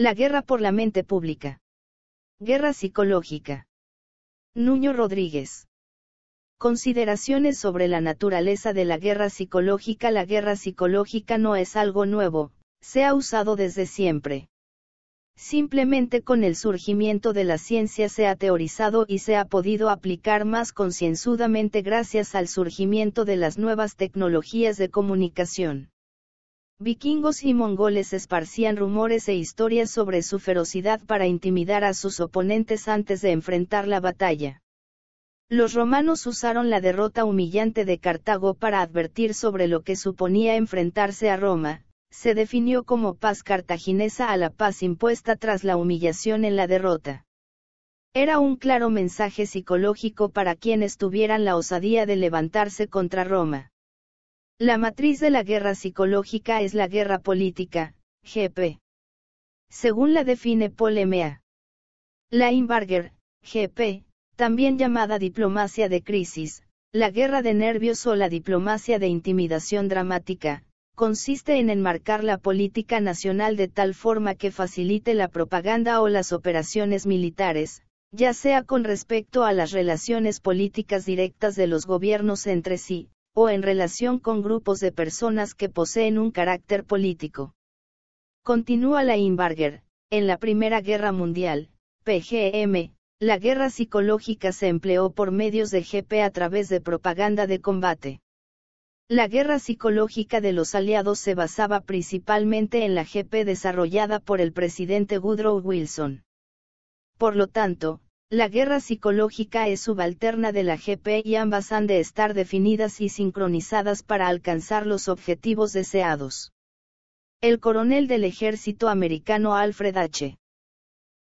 La guerra por la mente pública. Guerra psicológica. Nuño Rodríguez. Consideraciones sobre la naturaleza de la guerra psicológica. La guerra psicológica no es algo nuevo, se ha usado desde siempre. Simplemente con el surgimiento de la ciencia se ha teorizado y se ha podido aplicar más concienzudamente gracias al surgimiento de las nuevas tecnologías de comunicación. Vikingos y mongoles esparcían rumores e historias sobre su ferocidad para intimidar a sus oponentes antes de enfrentar la batalla. Los romanos usaron la derrota humillante de Cartago para advertir sobre lo que suponía enfrentarse a Roma, se definió como paz cartaginesa a la paz impuesta tras la humillación en la derrota. Era un claro mensaje psicológico para quienes tuvieran la osadía de levantarse contra Roma. La matriz de la guerra psicológica es la guerra política, GP. Según la define Paul La Leinbarger, GP, también llamada diplomacia de crisis, la guerra de nervios o la diplomacia de intimidación dramática, consiste en enmarcar la política nacional de tal forma que facilite la propaganda o las operaciones militares, ya sea con respecto a las relaciones políticas directas de los gobiernos entre sí, o en relación con grupos de personas que poseen un carácter político. Continúa la Inbarger, en la Primera Guerra Mundial, PGM, la guerra psicológica se empleó por medios de GP a través de propaganda de combate. La guerra psicológica de los aliados se basaba principalmente en la GP desarrollada por el presidente Woodrow Wilson. Por lo tanto, la guerra psicológica es subalterna de la GP y ambas han de estar definidas y sincronizadas para alcanzar los objetivos deseados. El coronel del ejército americano Alfred H.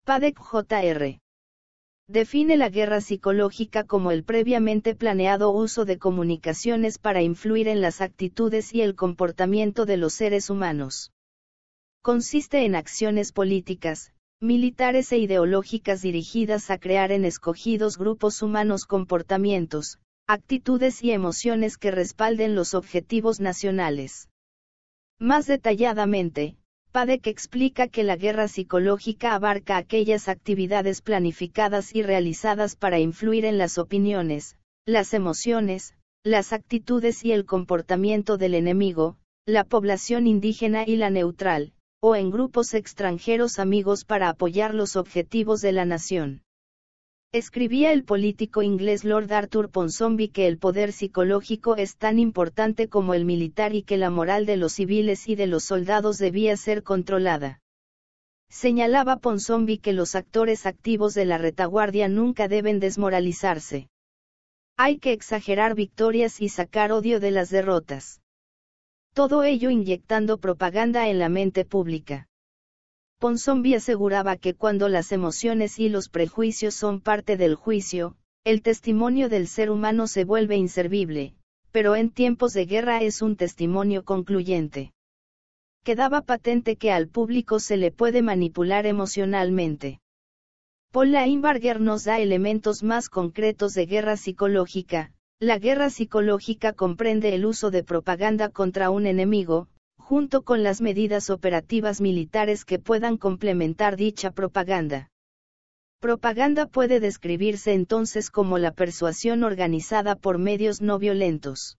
Padek Jr. Define la guerra psicológica como el previamente planeado uso de comunicaciones para influir en las actitudes y el comportamiento de los seres humanos. Consiste en acciones políticas, militares e ideológicas dirigidas a crear en escogidos grupos humanos comportamientos, actitudes y emociones que respalden los objetivos nacionales. Más detalladamente, Padek explica que la guerra psicológica abarca aquellas actividades planificadas y realizadas para influir en las opiniones, las emociones, las actitudes y el comportamiento del enemigo, la población indígena y la neutral, o en grupos extranjeros amigos para apoyar los objetivos de la nación. Escribía el político inglés Lord Arthur Ponsonby que el poder psicológico es tan importante como el militar y que la moral de los civiles y de los soldados debía ser controlada. Señalaba Ponsonby que los actores activos de la retaguardia nunca deben desmoralizarse. Hay que exagerar victorias y sacar odio de las derrotas todo ello inyectando propaganda en la mente pública. Ponsonby aseguraba que cuando las emociones y los prejuicios son parte del juicio, el testimonio del ser humano se vuelve inservible, pero en tiempos de guerra es un testimonio concluyente. Quedaba patente que al público se le puede manipular emocionalmente. Paul Leinbarger nos da elementos más concretos de guerra psicológica, la guerra psicológica comprende el uso de propaganda contra un enemigo, junto con las medidas operativas militares que puedan complementar dicha propaganda. Propaganda puede describirse entonces como la persuasión organizada por medios no violentos.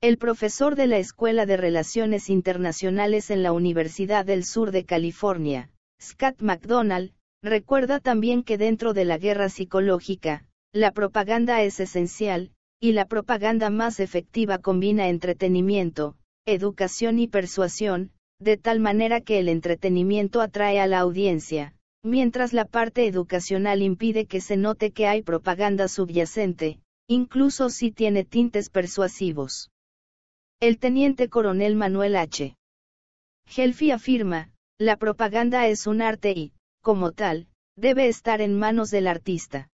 El profesor de la Escuela de Relaciones Internacionales en la Universidad del Sur de California, Scott McDonald, recuerda también que dentro de la guerra psicológica, la propaganda es esencial, y la propaganda más efectiva combina entretenimiento, educación y persuasión, de tal manera que el entretenimiento atrae a la audiencia, mientras la parte educacional impide que se note que hay propaganda subyacente, incluso si tiene tintes persuasivos. El teniente coronel Manuel H. Helfi afirma, la propaganda es un arte y, como tal, debe estar en manos del artista.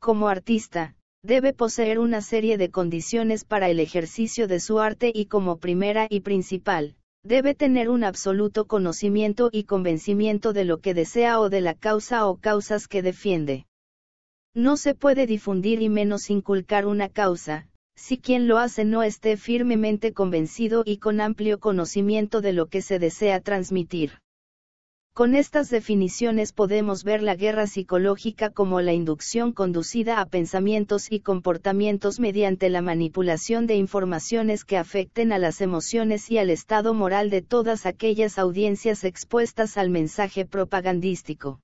Como artista, debe poseer una serie de condiciones para el ejercicio de su arte y como primera y principal, debe tener un absoluto conocimiento y convencimiento de lo que desea o de la causa o causas que defiende. No se puede difundir y menos inculcar una causa, si quien lo hace no esté firmemente convencido y con amplio conocimiento de lo que se desea transmitir. Con estas definiciones podemos ver la guerra psicológica como la inducción conducida a pensamientos y comportamientos mediante la manipulación de informaciones que afecten a las emociones y al estado moral de todas aquellas audiencias expuestas al mensaje propagandístico.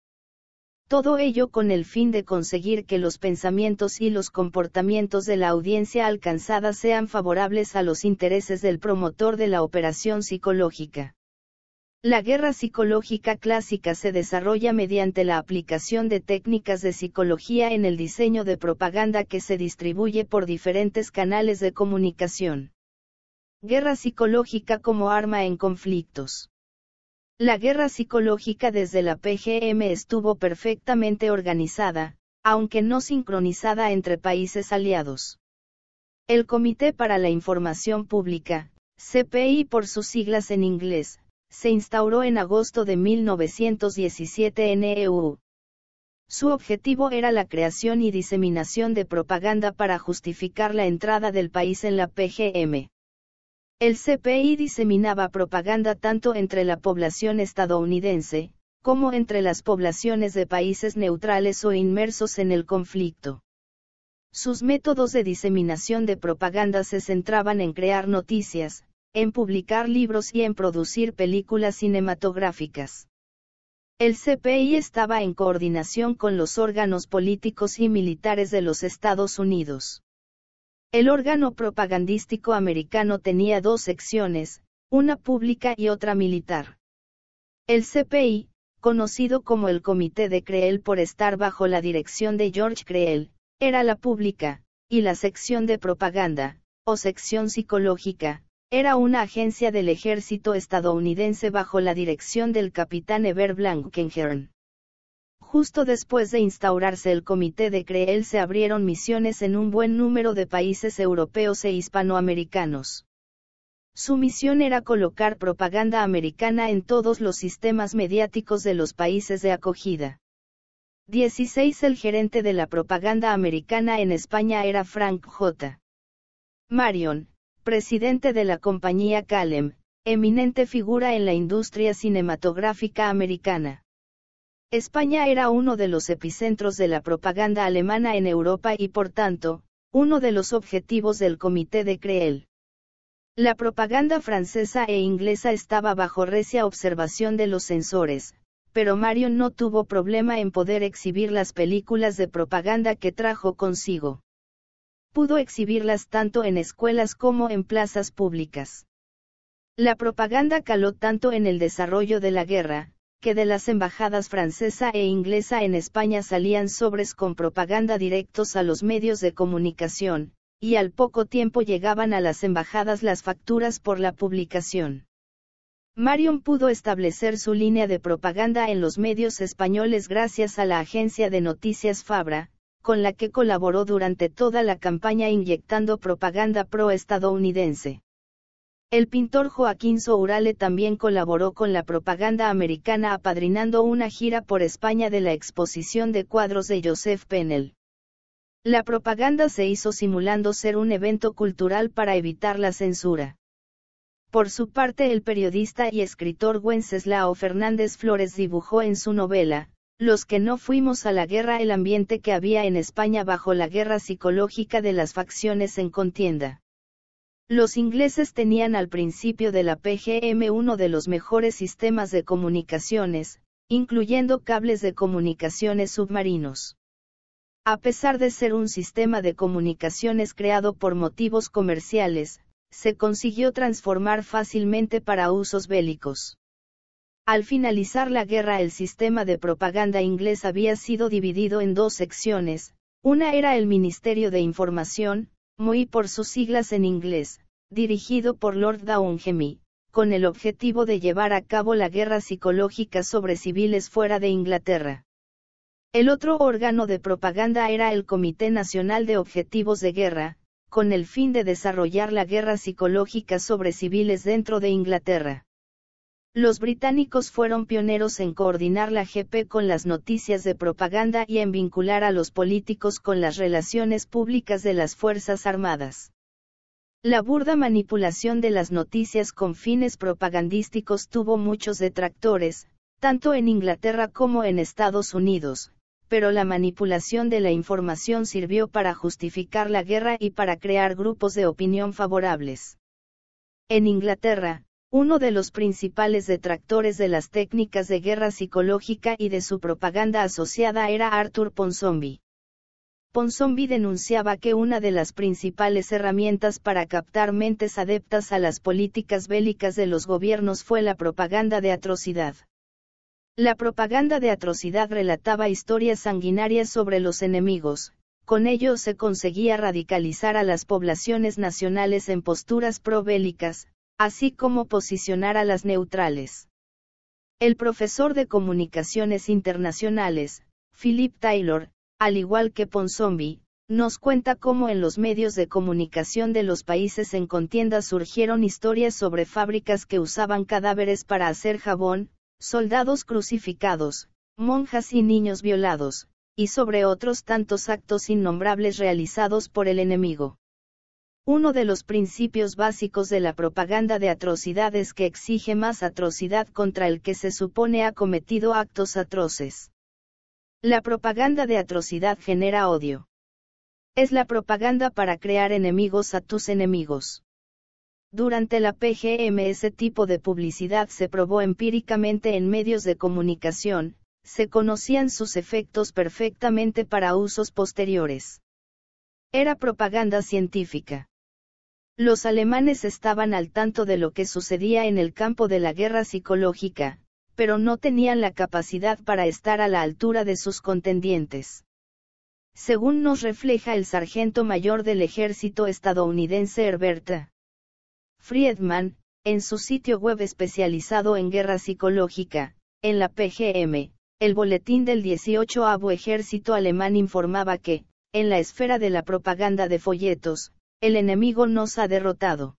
Todo ello con el fin de conseguir que los pensamientos y los comportamientos de la audiencia alcanzada sean favorables a los intereses del promotor de la operación psicológica. La guerra psicológica clásica se desarrolla mediante la aplicación de técnicas de psicología en el diseño de propaganda que se distribuye por diferentes canales de comunicación. Guerra psicológica como arma en conflictos. La guerra psicológica desde la PGM estuvo perfectamente organizada, aunque no sincronizada entre países aliados. El Comité para la Información Pública, CPI por sus siglas en inglés, se instauró en agosto de 1917 en EU. Su objetivo era la creación y diseminación de propaganda para justificar la entrada del país en la PGM. El CPI diseminaba propaganda tanto entre la población estadounidense, como entre las poblaciones de países neutrales o inmersos en el conflicto. Sus métodos de diseminación de propaganda se centraban en crear noticias, en publicar libros y en producir películas cinematográficas. El CPI estaba en coordinación con los órganos políticos y militares de los Estados Unidos. El órgano propagandístico americano tenía dos secciones, una pública y otra militar. El CPI, conocido como el Comité de Creel por estar bajo la dirección de George Creel, era la pública, y la sección de propaganda, o sección psicológica, era una agencia del ejército estadounidense bajo la dirección del capitán Ever Blankenhorn. Justo después de instaurarse el Comité de Creel se abrieron misiones en un buen número de países europeos e hispanoamericanos. Su misión era colocar propaganda americana en todos los sistemas mediáticos de los países de acogida. 16. El gerente de la propaganda americana en España era Frank J. Marion, presidente de la compañía Kalem, eminente figura en la industria cinematográfica americana. España era uno de los epicentros de la propaganda alemana en Europa y por tanto, uno de los objetivos del Comité de Creel. La propaganda francesa e inglesa estaba bajo recia observación de los censores, pero Marion no tuvo problema en poder exhibir las películas de propaganda que trajo consigo pudo exhibirlas tanto en escuelas como en plazas públicas. La propaganda caló tanto en el desarrollo de la guerra, que de las embajadas francesa e inglesa en España salían sobres con propaganda directos a los medios de comunicación, y al poco tiempo llegaban a las embajadas las facturas por la publicación. Marion pudo establecer su línea de propaganda en los medios españoles gracias a la agencia de noticias Fabra, con la que colaboró durante toda la campaña inyectando propaganda pro-estadounidense. El pintor Joaquín Sourale también colaboró con la propaganda americana apadrinando una gira por España de la exposición de cuadros de Joseph Pennell. La propaganda se hizo simulando ser un evento cultural para evitar la censura. Por su parte el periodista y escritor Wenceslao Fernández Flores dibujó en su novela, los que no fuimos a la guerra, el ambiente que había en España bajo la guerra psicológica de las facciones en contienda. Los ingleses tenían al principio de la PGM uno de los mejores sistemas de comunicaciones, incluyendo cables de comunicaciones submarinos. A pesar de ser un sistema de comunicaciones creado por motivos comerciales, se consiguió transformar fácilmente para usos bélicos. Al finalizar la guerra el sistema de propaganda inglés había sido dividido en dos secciones, una era el Ministerio de Información, muy por sus siglas en inglés, dirigido por Lord Downhemy, con el objetivo de llevar a cabo la guerra psicológica sobre civiles fuera de Inglaterra. El otro órgano de propaganda era el Comité Nacional de Objetivos de Guerra, con el fin de desarrollar la guerra psicológica sobre civiles dentro de Inglaterra. Los británicos fueron pioneros en coordinar la GP con las noticias de propaganda y en vincular a los políticos con las relaciones públicas de las Fuerzas Armadas. La burda manipulación de las noticias con fines propagandísticos tuvo muchos detractores, tanto en Inglaterra como en Estados Unidos, pero la manipulación de la información sirvió para justificar la guerra y para crear grupos de opinión favorables. En Inglaterra, uno de los principales detractores de las técnicas de guerra psicológica y de su propaganda asociada era Arthur Ponzombi. Ponzombi denunciaba que una de las principales herramientas para captar mentes adeptas a las políticas bélicas de los gobiernos fue la propaganda de atrocidad. La propaganda de atrocidad relataba historias sanguinarias sobre los enemigos, con ello se conseguía radicalizar a las poblaciones nacionales en posturas probélicas, así como posicionar a las neutrales. El profesor de Comunicaciones Internacionales, Philip Taylor, al igual que Ponzombi, nos cuenta cómo en los medios de comunicación de los países en contienda surgieron historias sobre fábricas que usaban cadáveres para hacer jabón, soldados crucificados, monjas y niños violados, y sobre otros tantos actos innombrables realizados por el enemigo. Uno de los principios básicos de la propaganda de atrocidades que exige más atrocidad contra el que se supone ha cometido actos atroces. La propaganda de atrocidad genera odio. Es la propaganda para crear enemigos a tus enemigos. Durante la PGM ese tipo de publicidad se probó empíricamente en medios de comunicación, se conocían sus efectos perfectamente para usos posteriores. Era propaganda científica. Los alemanes estaban al tanto de lo que sucedía en el campo de la guerra psicológica, pero no tenían la capacidad para estar a la altura de sus contendientes. Según nos refleja el sargento mayor del ejército estadounidense Herbert Friedman, en su sitio web especializado en guerra psicológica, en la PGM, el boletín del 18 avo ejército alemán informaba que, en la esfera de la propaganda de folletos, el enemigo nos ha derrotado.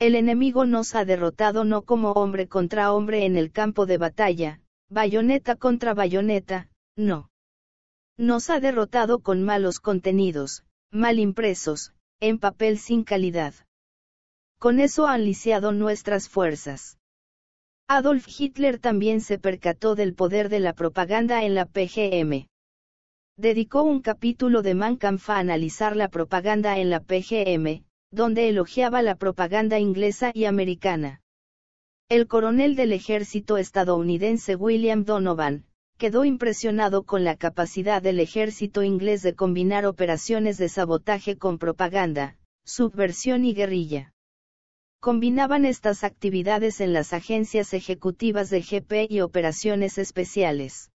El enemigo nos ha derrotado no como hombre contra hombre en el campo de batalla, bayoneta contra bayoneta, no. Nos ha derrotado con malos contenidos, mal impresos, en papel sin calidad. Con eso han lisiado nuestras fuerzas. Adolf Hitler también se percató del poder de la propaganda en la PGM. Dedicó un capítulo de Mancanfa a analizar la propaganda en la PGM, donde elogiaba la propaganda inglesa y americana. El coronel del ejército estadounidense William Donovan, quedó impresionado con la capacidad del ejército inglés de combinar operaciones de sabotaje con propaganda, subversión y guerrilla. Combinaban estas actividades en las agencias ejecutivas de GP y operaciones especiales.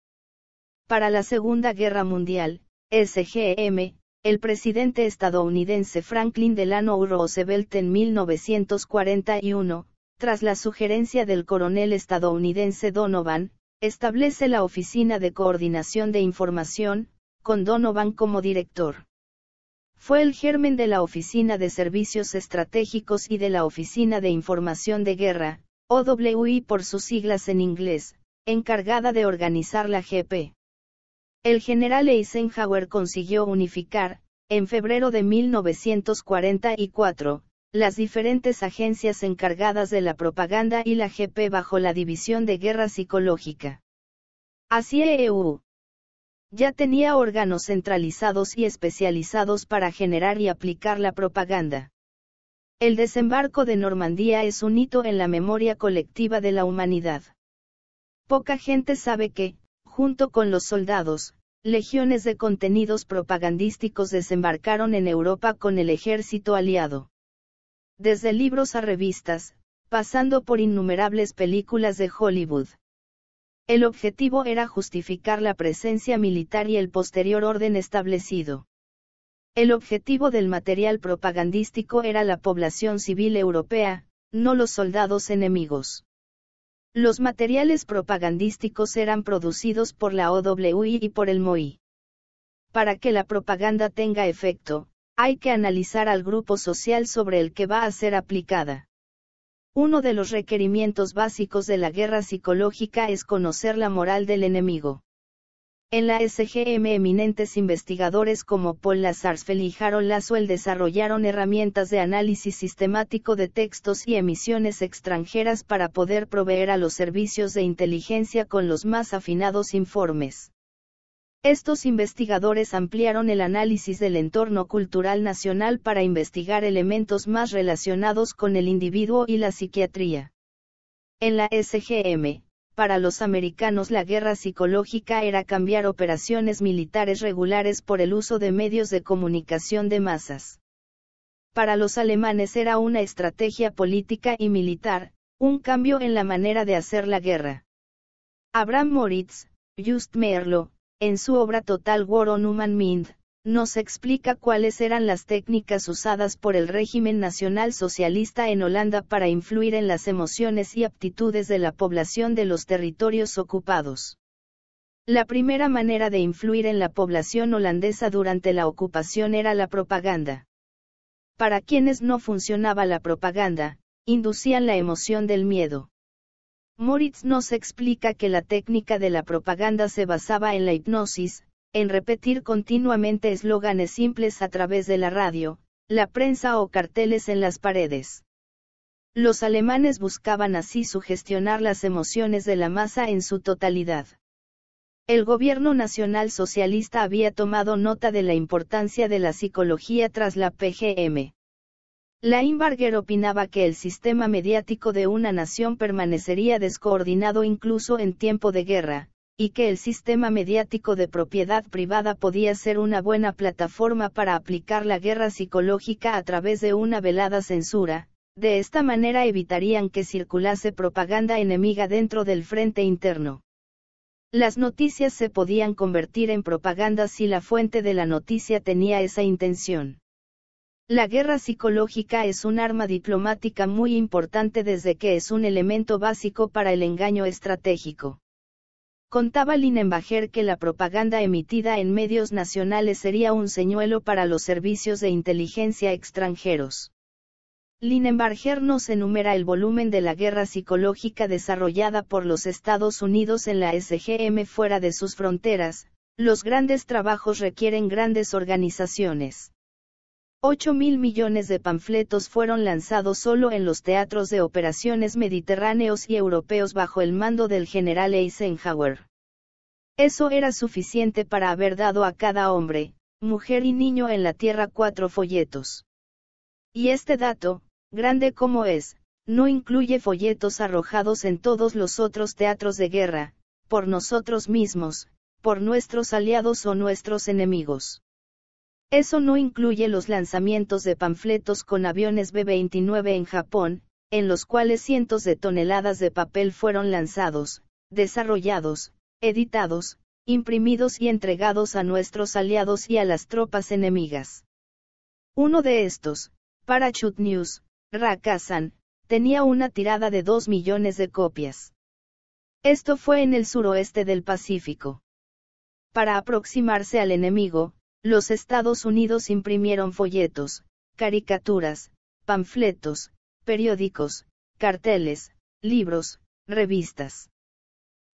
Para la Segunda Guerra Mundial, SGM, el presidente estadounidense Franklin Delano Roosevelt en 1941, tras la sugerencia del coronel estadounidense Donovan, establece la Oficina de Coordinación de Información, con Donovan como director. Fue el germen de la Oficina de Servicios Estratégicos y de la Oficina de Información de Guerra, OWI por sus siglas en inglés, encargada de organizar la GP. El general Eisenhower consiguió unificar, en febrero de 1944, las diferentes agencias encargadas de la propaganda y la GP bajo la División de Guerra Psicológica. Así EU e ya tenía órganos centralizados y especializados para generar y aplicar la propaganda. El desembarco de Normandía es un hito en la memoria colectiva de la humanidad. Poca gente sabe que, Junto con los soldados, legiones de contenidos propagandísticos desembarcaron en Europa con el ejército aliado. Desde libros a revistas, pasando por innumerables películas de Hollywood. El objetivo era justificar la presencia militar y el posterior orden establecido. El objetivo del material propagandístico era la población civil europea, no los soldados enemigos. Los materiales propagandísticos eran producidos por la OWI y por el MOI. Para que la propaganda tenga efecto, hay que analizar al grupo social sobre el que va a ser aplicada. Uno de los requerimientos básicos de la guerra psicológica es conocer la moral del enemigo. En la SGM eminentes investigadores como Paul Lazarsfeld y Harold Laswell desarrollaron herramientas de análisis sistemático de textos y emisiones extranjeras para poder proveer a los servicios de inteligencia con los más afinados informes. Estos investigadores ampliaron el análisis del entorno cultural nacional para investigar elementos más relacionados con el individuo y la psiquiatría. En la SGM, para los americanos la guerra psicológica era cambiar operaciones militares regulares por el uso de medios de comunicación de masas. Para los alemanes era una estrategia política y militar, un cambio en la manera de hacer la guerra. Abraham Moritz, Just Merlo, en su obra Total War on Human Mind, nos explica cuáles eran las técnicas usadas por el régimen nacional socialista en Holanda para influir en las emociones y aptitudes de la población de los territorios ocupados. La primera manera de influir en la población holandesa durante la ocupación era la propaganda. Para quienes no funcionaba la propaganda, inducían la emoción del miedo. Moritz nos explica que la técnica de la propaganda se basaba en la hipnosis, en repetir continuamente eslóganes simples a través de la radio, la prensa o carteles en las paredes. Los alemanes buscaban así sugestionar las emociones de la masa en su totalidad. El gobierno nacional socialista había tomado nota de la importancia de la psicología tras la PGM. Laimbarger opinaba que el sistema mediático de una nación permanecería descoordinado incluso en tiempo de guerra, y que el sistema mediático de propiedad privada podía ser una buena plataforma para aplicar la guerra psicológica a través de una velada censura, de esta manera evitarían que circulase propaganda enemiga dentro del frente interno. Las noticias se podían convertir en propaganda si la fuente de la noticia tenía esa intención. La guerra psicológica es un arma diplomática muy importante desde que es un elemento básico para el engaño estratégico. Contaba Linenbacher que la propaganda emitida en medios nacionales sería un señuelo para los servicios de inteligencia extranjeros. no nos enumera el volumen de la guerra psicológica desarrollada por los Estados Unidos en la SGM fuera de sus fronteras, los grandes trabajos requieren grandes organizaciones. 8 mil millones de panfletos fueron lanzados solo en los teatros de operaciones mediterráneos y europeos bajo el mando del general Eisenhower. Eso era suficiente para haber dado a cada hombre, mujer y niño en la tierra cuatro folletos. Y este dato, grande como es, no incluye folletos arrojados en todos los otros teatros de guerra, por nosotros mismos, por nuestros aliados o nuestros enemigos. Eso no incluye los lanzamientos de panfletos con aviones B-29 en Japón, en los cuales cientos de toneladas de papel fueron lanzados, desarrollados, editados, imprimidos y entregados a nuestros aliados y a las tropas enemigas. Uno de estos, Parachute News, Rakasan, tenía una tirada de 2 millones de copias. Esto fue en el suroeste del Pacífico. Para aproximarse al enemigo, los Estados Unidos imprimieron folletos, caricaturas, panfletos, periódicos, carteles, libros, revistas.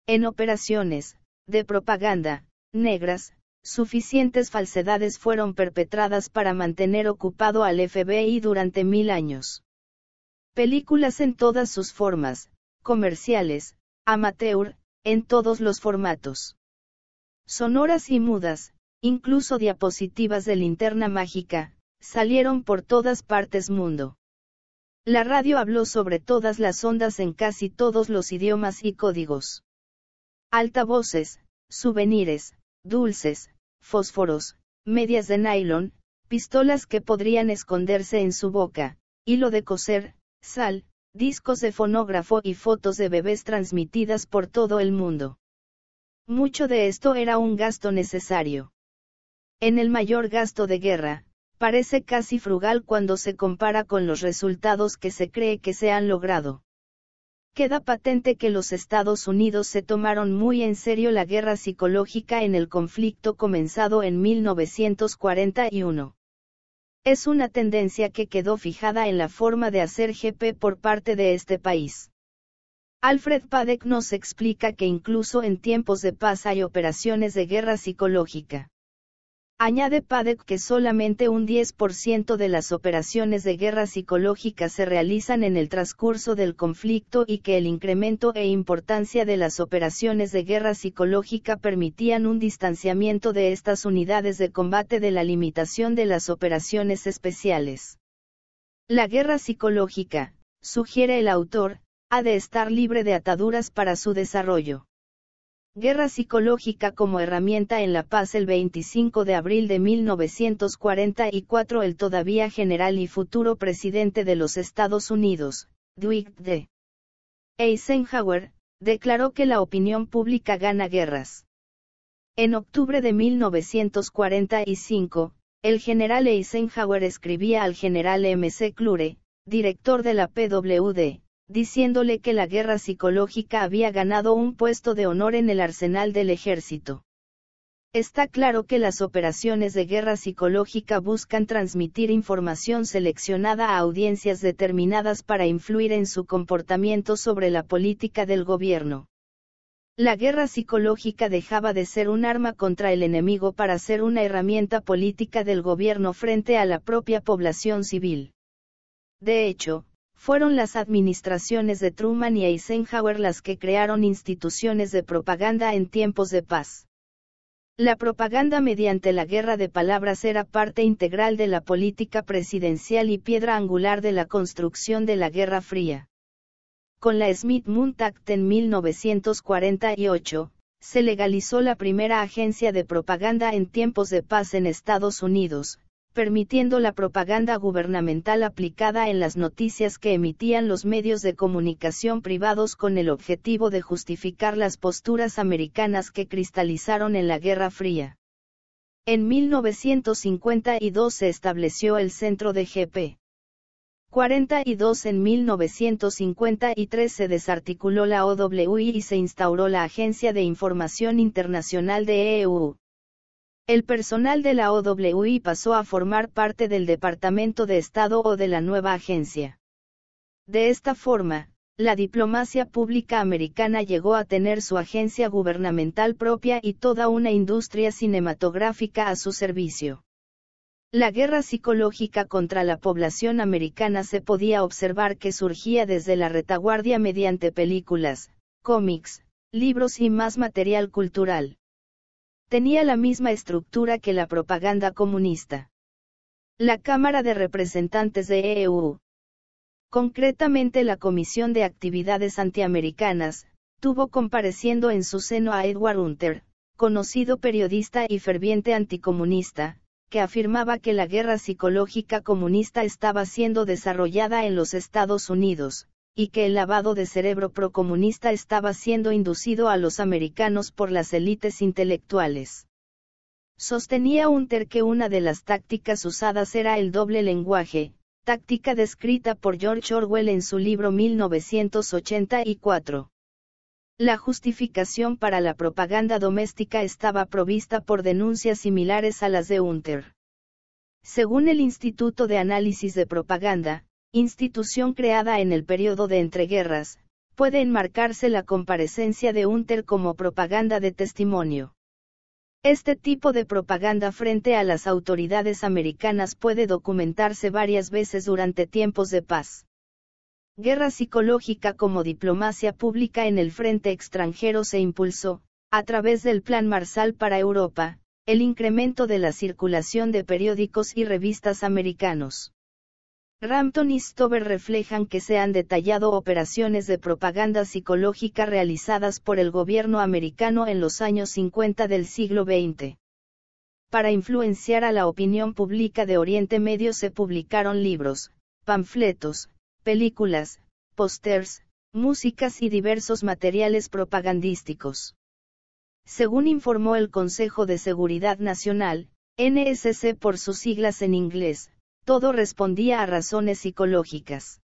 En operaciones, de propaganda, negras, suficientes falsedades fueron perpetradas para mantener ocupado al FBI durante mil años. Películas en todas sus formas, comerciales, amateur, en todos los formatos. Sonoras y mudas, Incluso diapositivas de linterna mágica, salieron por todas partes mundo. La radio habló sobre todas las ondas en casi todos los idiomas y códigos. Altavoces, souvenirs, dulces, fósforos, medias de nylon, pistolas que podrían esconderse en su boca, hilo de coser, sal, discos de fonógrafo y fotos de bebés transmitidas por todo el mundo. Mucho de esto era un gasto necesario. En el mayor gasto de guerra, parece casi frugal cuando se compara con los resultados que se cree que se han logrado. Queda patente que los Estados Unidos se tomaron muy en serio la guerra psicológica en el conflicto comenzado en 1941. Es una tendencia que quedó fijada en la forma de hacer GP por parte de este país. Alfred Padek nos explica que incluso en tiempos de paz hay operaciones de guerra psicológica. Añade Padek que solamente un 10% de las operaciones de guerra psicológica se realizan en el transcurso del conflicto y que el incremento e importancia de las operaciones de guerra psicológica permitían un distanciamiento de estas unidades de combate de la limitación de las operaciones especiales. La guerra psicológica, sugiere el autor, ha de estar libre de ataduras para su desarrollo. Guerra psicológica como herramienta en la paz El 25 de abril de 1944 el todavía general y futuro presidente de los Estados Unidos, Dwight D. Eisenhower, declaró que la opinión pública gana guerras. En octubre de 1945, el general Eisenhower escribía al general M. C. Clure, director de la PWD, diciéndole que la guerra psicológica había ganado un puesto de honor en el arsenal del ejército. Está claro que las operaciones de guerra psicológica buscan transmitir información seleccionada a audiencias determinadas para influir en su comportamiento sobre la política del gobierno. La guerra psicológica dejaba de ser un arma contra el enemigo para ser una herramienta política del gobierno frente a la propia población civil. De hecho, fueron las administraciones de Truman y Eisenhower las que crearon instituciones de propaganda en tiempos de paz. La propaganda mediante la guerra de palabras era parte integral de la política presidencial y piedra angular de la construcción de la Guerra Fría. Con la Smith-Mundt Act en 1948, se legalizó la primera agencia de propaganda en tiempos de paz en Estados Unidos, permitiendo la propaganda gubernamental aplicada en las noticias que emitían los medios de comunicación privados con el objetivo de justificar las posturas americanas que cristalizaron en la Guerra Fría. En 1952 se estableció el centro de GP. 42 En 1953 se desarticuló la OWI y se instauró la Agencia de Información Internacional de EU, el personal de la OWI pasó a formar parte del Departamento de Estado o de la nueva agencia. De esta forma, la diplomacia pública americana llegó a tener su agencia gubernamental propia y toda una industria cinematográfica a su servicio. La guerra psicológica contra la población americana se podía observar que surgía desde la retaguardia mediante películas, cómics, libros y más material cultural tenía la misma estructura que la propaganda comunista. La Cámara de Representantes de EU, concretamente la Comisión de Actividades Antiamericanas, tuvo compareciendo en su seno a Edward Hunter, conocido periodista y ferviente anticomunista, que afirmaba que la guerra psicológica comunista estaba siendo desarrollada en los Estados Unidos, y que el lavado de cerebro procomunista estaba siendo inducido a los americanos por las élites intelectuales. Sostenía Unter que una de las tácticas usadas era el doble lenguaje, táctica descrita por George Orwell en su libro 1984. La justificación para la propaganda doméstica estaba provista por denuncias similares a las de Unter. Según el Instituto de Análisis de Propaganda, institución creada en el periodo de entreguerras, puede enmarcarse la comparecencia de Unter como propaganda de testimonio. Este tipo de propaganda frente a las autoridades americanas puede documentarse varias veces durante tiempos de paz. Guerra psicológica como diplomacia pública en el frente extranjero se impulsó, a través del Plan Marshall para Europa, el incremento de la circulación de periódicos y revistas americanos. Rampton y Stover reflejan que se han detallado operaciones de propaganda psicológica realizadas por el gobierno americano en los años 50 del siglo XX. Para influenciar a la opinión pública de Oriente Medio se publicaron libros, panfletos, películas, pósters, músicas y diversos materiales propagandísticos. Según informó el Consejo de Seguridad Nacional, NSC por sus siglas en inglés, todo respondía a razones psicológicas.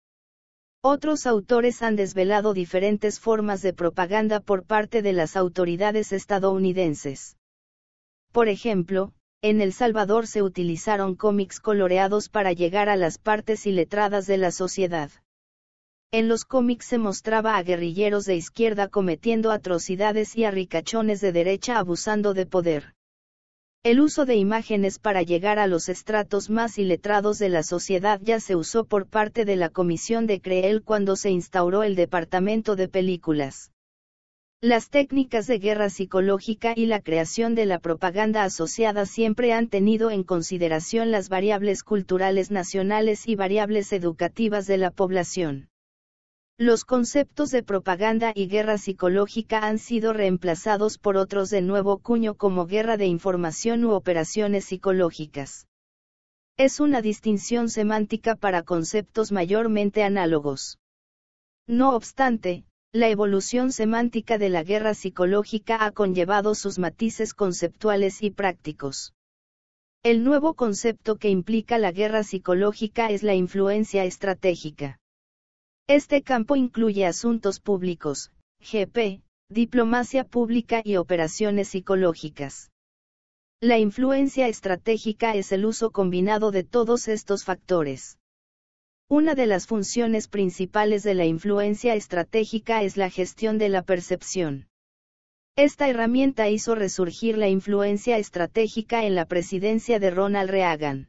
Otros autores han desvelado diferentes formas de propaganda por parte de las autoridades estadounidenses. Por ejemplo, en El Salvador se utilizaron cómics coloreados para llegar a las partes iletradas de la sociedad. En los cómics se mostraba a guerrilleros de izquierda cometiendo atrocidades y a ricachones de derecha abusando de poder. El uso de imágenes para llegar a los estratos más iletrados de la sociedad ya se usó por parte de la Comisión de Creel cuando se instauró el Departamento de Películas. Las técnicas de guerra psicológica y la creación de la propaganda asociada siempre han tenido en consideración las variables culturales nacionales y variables educativas de la población. Los conceptos de propaganda y guerra psicológica han sido reemplazados por otros de nuevo cuño como guerra de información u operaciones psicológicas. Es una distinción semántica para conceptos mayormente análogos. No obstante, la evolución semántica de la guerra psicológica ha conllevado sus matices conceptuales y prácticos. El nuevo concepto que implica la guerra psicológica es la influencia estratégica. Este campo incluye asuntos públicos, GP, diplomacia pública y operaciones psicológicas. La influencia estratégica es el uso combinado de todos estos factores. Una de las funciones principales de la influencia estratégica es la gestión de la percepción. Esta herramienta hizo resurgir la influencia estratégica en la presidencia de Ronald Reagan.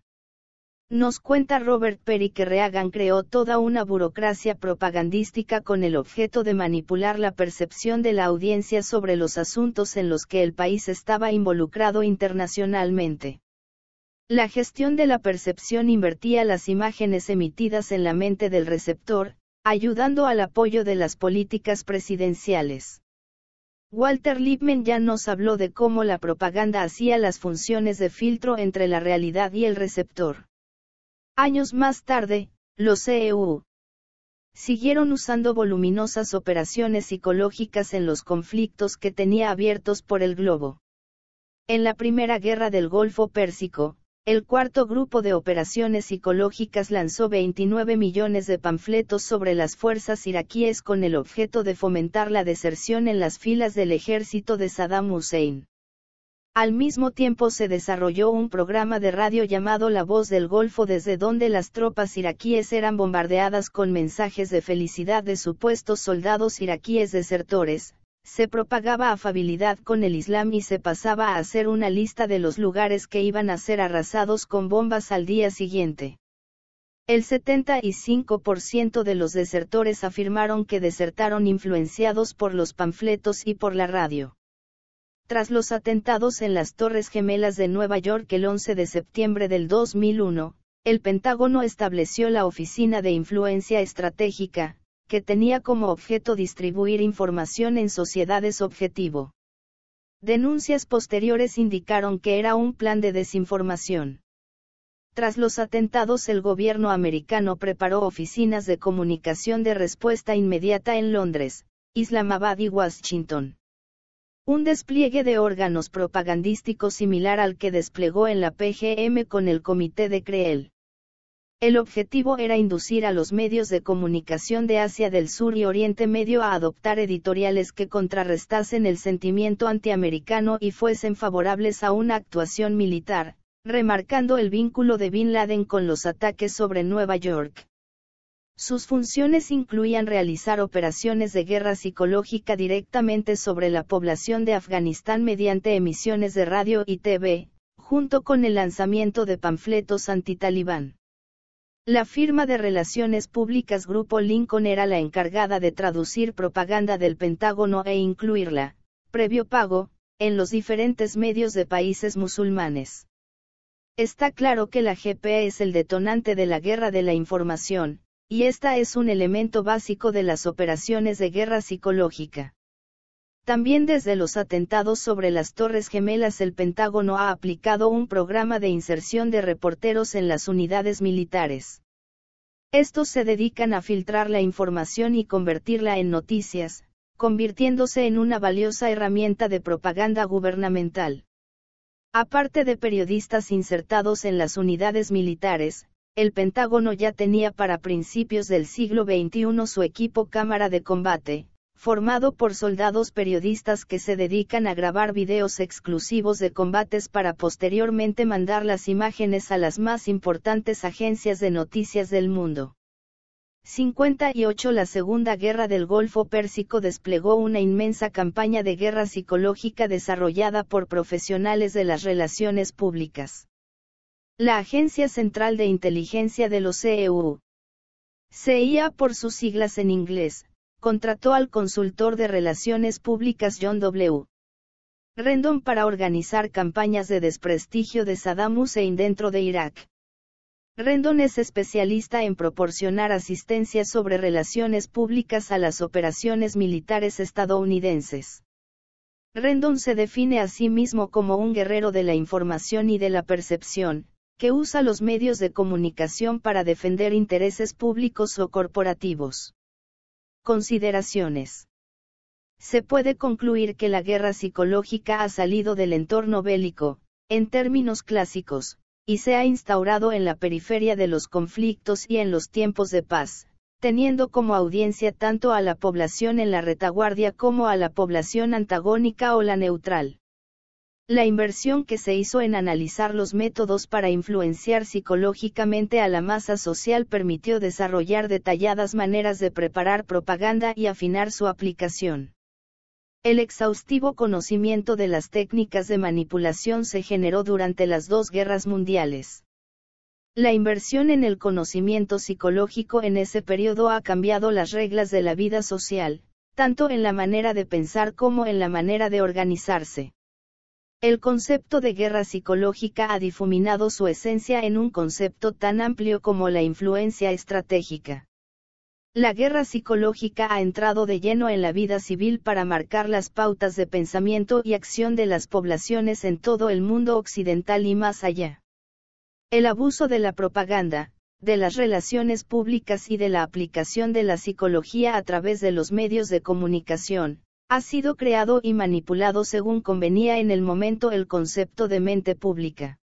Nos cuenta Robert Perry que Reagan creó toda una burocracia propagandística con el objeto de manipular la percepción de la audiencia sobre los asuntos en los que el país estaba involucrado internacionalmente. La gestión de la percepción invertía las imágenes emitidas en la mente del receptor, ayudando al apoyo de las políticas presidenciales. Walter Lippmann ya nos habló de cómo la propaganda hacía las funciones de filtro entre la realidad y el receptor. Años más tarde, los EU siguieron usando voluminosas operaciones psicológicas en los conflictos que tenía abiertos por el globo. En la Primera Guerra del Golfo Pérsico, el cuarto grupo de operaciones psicológicas lanzó 29 millones de panfletos sobre las fuerzas iraquíes con el objeto de fomentar la deserción en las filas del ejército de Saddam Hussein. Al mismo tiempo se desarrolló un programa de radio llamado La Voz del Golfo desde donde las tropas iraquíes eran bombardeadas con mensajes de felicidad de supuestos soldados iraquíes desertores, se propagaba afabilidad con el Islam y se pasaba a hacer una lista de los lugares que iban a ser arrasados con bombas al día siguiente. El 75% de los desertores afirmaron que desertaron influenciados por los panfletos y por la radio. Tras los atentados en las Torres Gemelas de Nueva York el 11 de septiembre del 2001, el Pentágono estableció la Oficina de Influencia Estratégica, que tenía como objeto distribuir información en sociedades objetivo. Denuncias posteriores indicaron que era un plan de desinformación. Tras los atentados el gobierno americano preparó oficinas de comunicación de respuesta inmediata en Londres, Islamabad y Washington. Un despliegue de órganos propagandísticos similar al que desplegó en la PGM con el comité de CREEL. El objetivo era inducir a los medios de comunicación de Asia del Sur y Oriente Medio a adoptar editoriales que contrarrestasen el sentimiento antiamericano y fuesen favorables a una actuación militar, remarcando el vínculo de Bin Laden con los ataques sobre Nueva York. Sus funciones incluían realizar operaciones de guerra psicológica directamente sobre la población de Afganistán mediante emisiones de radio y TV, junto con el lanzamiento de panfletos antitalibán. La firma de relaciones públicas Grupo Lincoln era la encargada de traducir propaganda del Pentágono e incluirla, previo pago, en los diferentes medios de países musulmanes. Está claro que la GPA e es el detonante de la guerra de la información, y esta es un elemento básico de las operaciones de guerra psicológica. También desde los atentados sobre las Torres Gemelas el Pentágono ha aplicado un programa de inserción de reporteros en las unidades militares. Estos se dedican a filtrar la información y convertirla en noticias, convirtiéndose en una valiosa herramienta de propaganda gubernamental. Aparte de periodistas insertados en las unidades militares, el Pentágono ya tenía para principios del siglo XXI su equipo cámara de combate, formado por soldados periodistas que se dedican a grabar videos exclusivos de combates para posteriormente mandar las imágenes a las más importantes agencias de noticias del mundo. 58 La Segunda Guerra del Golfo Pérsico desplegó una inmensa campaña de guerra psicológica desarrollada por profesionales de las relaciones públicas la Agencia Central de Inteligencia de los CEU. CIA por sus siglas en inglés, contrató al consultor de relaciones públicas John W. Rendon para organizar campañas de desprestigio de Saddam Hussein dentro de Irak. Rendon es especialista en proporcionar asistencia sobre relaciones públicas a las operaciones militares estadounidenses. Rendon se define a sí mismo como un guerrero de la información y de la percepción, que usa los medios de comunicación para defender intereses públicos o corporativos. Consideraciones. Se puede concluir que la guerra psicológica ha salido del entorno bélico, en términos clásicos, y se ha instaurado en la periferia de los conflictos y en los tiempos de paz, teniendo como audiencia tanto a la población en la retaguardia como a la población antagónica o la neutral. La inversión que se hizo en analizar los métodos para influenciar psicológicamente a la masa social permitió desarrollar detalladas maneras de preparar propaganda y afinar su aplicación. El exhaustivo conocimiento de las técnicas de manipulación se generó durante las dos guerras mundiales. La inversión en el conocimiento psicológico en ese periodo ha cambiado las reglas de la vida social, tanto en la manera de pensar como en la manera de organizarse. El concepto de guerra psicológica ha difuminado su esencia en un concepto tan amplio como la influencia estratégica. La guerra psicológica ha entrado de lleno en la vida civil para marcar las pautas de pensamiento y acción de las poblaciones en todo el mundo occidental y más allá. El abuso de la propaganda, de las relaciones públicas y de la aplicación de la psicología a través de los medios de comunicación, ha sido creado y manipulado según convenía en el momento el concepto de mente pública.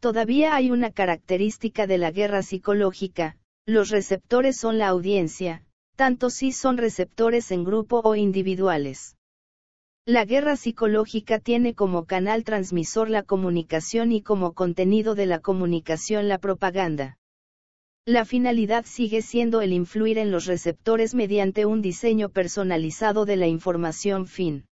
Todavía hay una característica de la guerra psicológica, los receptores son la audiencia, tanto si son receptores en grupo o individuales. La guerra psicológica tiene como canal transmisor la comunicación y como contenido de la comunicación la propaganda. La finalidad sigue siendo el influir en los receptores mediante un diseño personalizado de la información fin.